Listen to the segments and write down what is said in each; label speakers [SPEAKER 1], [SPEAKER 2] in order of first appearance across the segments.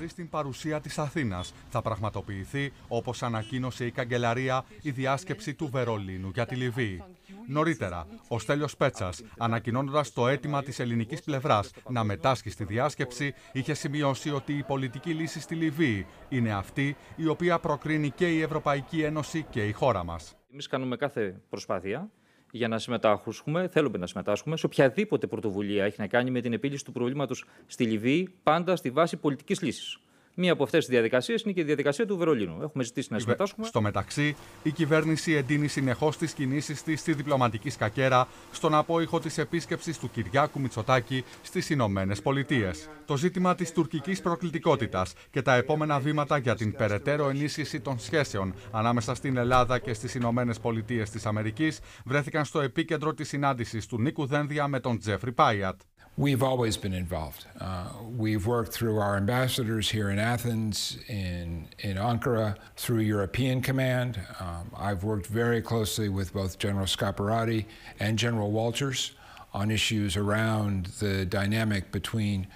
[SPEAKER 1] χωρίς την παρουσία της Αθήνας. Θα πραγματοποιηθεί, όπως ανακοίνωσε η καγκελαρία, η διάσκεψη του Βερολίνου για τη Λιβύη. Νωρίτερα, ο Στέλιος Πέτσας, ανακοινώνοντας το αίτημα της ελληνικής πλευράς να μετάσχει στη διάσκεψη, είχε σημειώσει ότι η πολιτική λύση στη Λιβύη είναι αυτή η οποία προκρίνει και η Ευρωπαϊκή Ένωση και η χώρα μας.
[SPEAKER 2] Εμείς κάνουμε κάθε προσπάθεια για να συμμετάσχουμε, θέλουμε να συμμετάσχουμε σε οποιαδήποτε πρωτοβουλία έχει να κάνει με την επίλυση του προβλήματος στη Λιβύη, πάντα στη βάση πολιτικής λύσης. Μία από αυτές τις διαδικασίες είναι και η διαδικασία του Βερολίνου. Έχουμε ζητήσει να συμμετάσχουμε. Στο
[SPEAKER 1] μεταξύ, η κυβέρνηση εντείνει συνεχώς τις κινήσεις της στη διπλωματική σκακέρα, στον απόϊχο της επίσκεψης του Κυριάκου Μητσοτάκη στις Ηνωμένες Πολιτείες. Το ζήτημα της τουρκικής προκλητικότητας και τα επόμενα βήματα για την περαιτέρω ενίσχυση των σχέσεων ανάμεσα στην Ελλάδα και στις Ηνωμένες Πολιτείες της Αμερικής βρέθηκαν στο επίκεντρο της συνάντησης του Νίκου Δένδια με τον Τζέφρι Πάιατ.
[SPEAKER 3] We've always been involved. Uh, we've worked through our ambassadors here in Athens, in, in Ankara, through European Command. Um, I've worked very closely with both General Scaparati and General Walters on issues around the dynamic between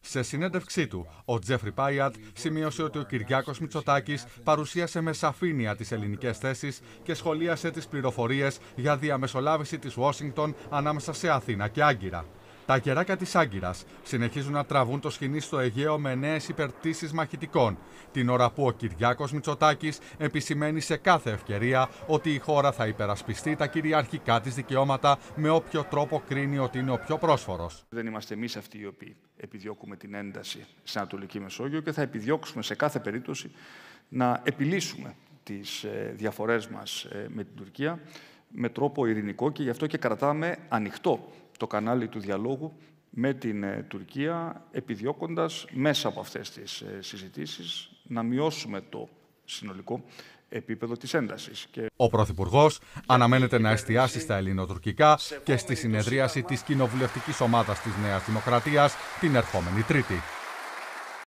[SPEAKER 3] Σε συνέντευξή του, ο Τζέφρι Πάιατ σημείωσε ότι ο Κυριάκος
[SPEAKER 1] Μητσοτάκης παρουσίασε με σαφήνεια τις ελληνικές θέσεις και σχολίασε τις πληροφορίες για διαμεσολάβηση της Ουάσιγκτον ανάμεσα σε Αθήνα και Άγκυρα. Τα κεράκια της Άγκυρας συνεχίζουν να τραβούν το σκηνή στο Αιγαίο με νέες υπερτήσεις μαχητικών. Την ώρα που ο Κυριάκος Μητσοτάκης επισημαίνει σε κάθε ευκαιρία ότι η χώρα θα υπερασπιστεί τα κυριαρχικά της δικαιώματα με όποιο τρόπο κρίνει ότι είναι ο πιο πρόσφορος.
[SPEAKER 4] Δεν είμαστε εμείς αυτοί οι οποίοι επιδιώκουμε την ένταση στην Ανατολική Μεσόγειο και θα επιδιώξουμε σε κάθε περίπτωση να επιλύσουμε τις ε, διαφορές μας ε, με την Τουρκία με τρόπο ειρηνικό και γι' αυτό και κρατάμε ανοιχτό το κανάλι του διαλόγου με την ε, Τουρκία, επιδιώκοντας μέσα από αυτές τις ε, συζητήσεις να μειώσουμε το συνολικό επίπεδο της έντασης. Ο
[SPEAKER 1] Πρωθυπουργός αναμένεται να εστιάσει στα ελληνοτουρκικά και στη συνεδρίαση της κοινοβουλευτικής ομάδας της Νέας Δημοκρατίας την ερχόμενη Τρίτη.